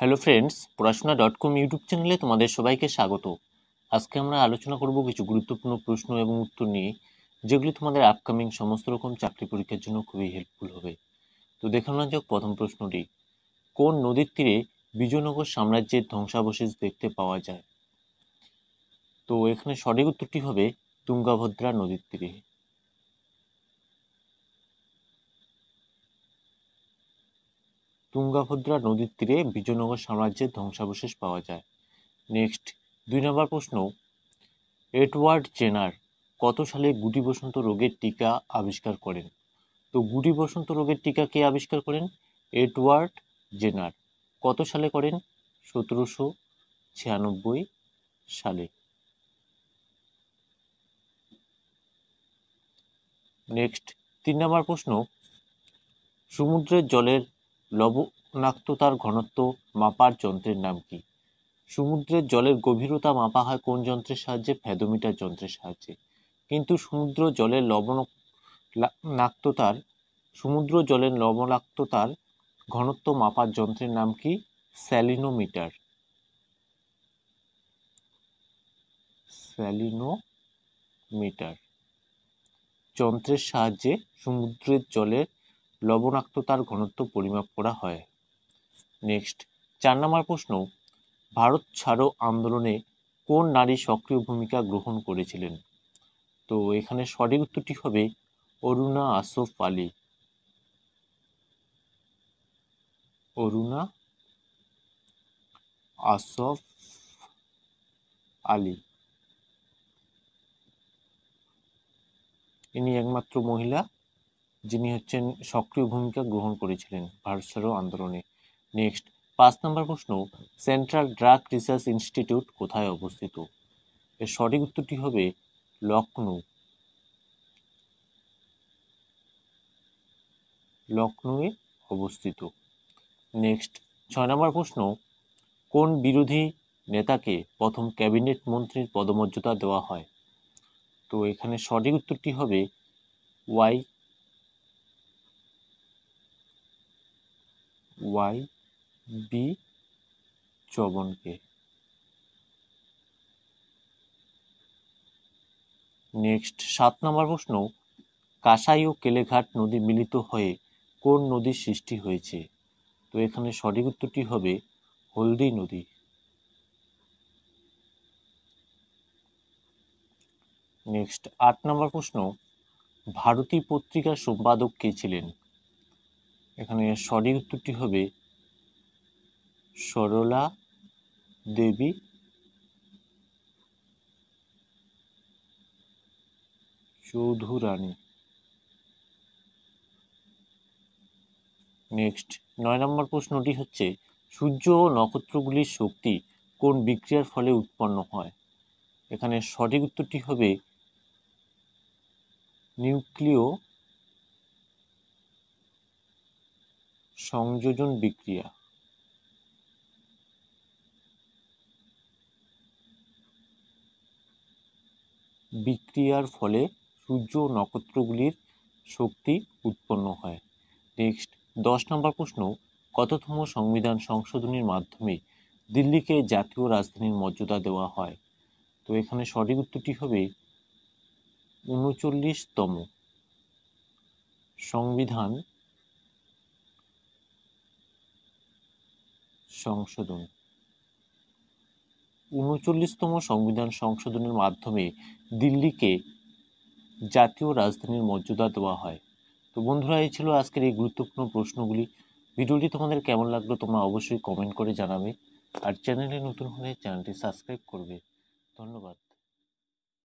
hello friends Porashona dot com YouTube চ্যানেলে তোমাদের সবাইকে স্বাগত আজকে আমরা আলোচনা করব কিছু গুরুত্বপূর্ণ প্রশ্ন এবং উত্তর নিয়ে যেগুলি তোমাদের আপকামিং সমস্ত রকম চাকরি পরীক্ষার জন্য খুবই হেল্পফুল হবে তো দেখে নেওয়া যাক প্রথম প্রশ্নটি কোন নদীর তীরে বিজয়নগর সাম্রাজ্যের ধ্বংসাবশেষ দেখতে পাওয়া যায় তো এখানে সঠিক উত্তরটি হবে তুঙ্গাভদ্রা নদীর তীরে তুঙ্গাভদ্রা নদীর তীরে বিজয়নগর সাম্রাজ্যের ধ্বংসাবশেষ পাওয়া যায় নেক্সট দুই নম্বর প্রশ্ন এডওয়ার্ড জেনার কত সালে গুটি বসন্ত রোগের টিকা আবিষ্কার করেন তো গুটি বসন্ত রোগের টিকা কে আবিষ্কার করেন এডওয়ার্ড জেনার কত সালে করেন সতেরোশো ছিয়ানব্বই সালে নেক্সট তিন নম্বর প্রশ্ন সমুদ্রের জলের লবণাক্ততার ঘনত্ব মাপার যন্ত্রের নাম কি সমুদ্রের জলের গভীরতা মাপা হয় কোন যন্ত্রের সাহায্যে ফ্যাদোমিটার যন্ত্রের সাহায্যে কিন্তু সমুদ্র জলের লবণ নাক্ততার সমুদ্র জলের লবণাক্ততার ঘনত্ব মাপার যন্ত্রের নাম কি স্যালিনোমিটার স্যালিনোমিটার যন্ত্রের সাহায্যে সমুদ্রের জলের লবণাক্ততার ঘনত্ব পরিমাপ করা হয় নেক্সট চার নম্বর প্রশ্ন ভারত ছাড়ো আন্দোলনে কোন নারী সক্রিয় ভূমিকা গ্রহণ করেছিলেন তো এখানে সঠিক উত্তরটি হবে অরুণা আসফ আলী অরুণা আসফ আলী ইনি একমাত্র মহিলা যিনি হচ্ছেন সক্রিয় ভূমিকা গ্রহণ করেছিলেন ভারত আন্দোলনে নেক্সট পাঁচ নম্বর প্রশ্ন সেন্ট্রাল ড্রাগ রিসার্চ ইনস্টিটিউট কোথায় অবস্থিত এর সঠিক উত্তরটি হবে লখনৌ লখনৌয়ে অবস্থিত নেক্সট ছয় নম্বর প্রশ্ন কোন বিরোধী নেতাকে প্রথম ক্যাবিনেট মন্ত্রীর পদমর্যাদা দেওয়া হয় তো এখানে সঠিক উত্তরটি হবে ওয়াই ওয়াই বি চবনকে নেক্সট সাত নম্বর প্রশ্ন কাসাই ও কেলেঘাট নদী মিলিত হয়ে কোন নদীর সৃষ্টি হয়েছে তো এখানে সঠিক উত্তরটি হবে হলদি নদী নেক্সট আট নম্বর প্রশ্ন ভারতী পত্রিকার সম্পাদক কে ছিলেন এখানে সঠিক উত্তরটি হবে সরলা দেবী চৌধুরানী নেক্সট নয় নম্বর প্রশ্নটি হচ্ছে সূর্য ও নক্ষত্রগুলির শক্তি কোন বিক্রিয়ার ফলে উৎপন্ন হয় এখানে সঠিক উত্তরটি হবে নিউক্লিয় সংযোজন বিক্রিয়া বিক্রিয়ার ফলে সূর্য নক্ষত্রগুলির শক্তি উৎপন্ন হয় নেক্সট দশ নম্বর প্রশ্ন কততম সংবিধান সংশোধনীর মাধ্যমে দিল্লিকে জাতীয় রাজধানীর মর্যাদা দেওয়া হয় তো এখানে সঠিক উত্তরটি হবে উনচল্লিশতম সংবিধান সংশোধন উনচল্লিশতম সংবিধান সংশোধনের মাধ্যমে দিল্লিকে জাতীয় রাজধানীর মর্যাদা দেওয়া হয় তো বন্ধুরা এই ছিল আজকের এই গুরুত্বপূর্ণ প্রশ্নগুলি ভিডিওটি তোমাদের কেমন লাগলো তোমরা অবশ্যই কমেন্ট করে জানাবে আর চ্যানেলে নতুন হলে চ্যানেলটি সাবস্ক্রাইব করবে ধন্যবাদ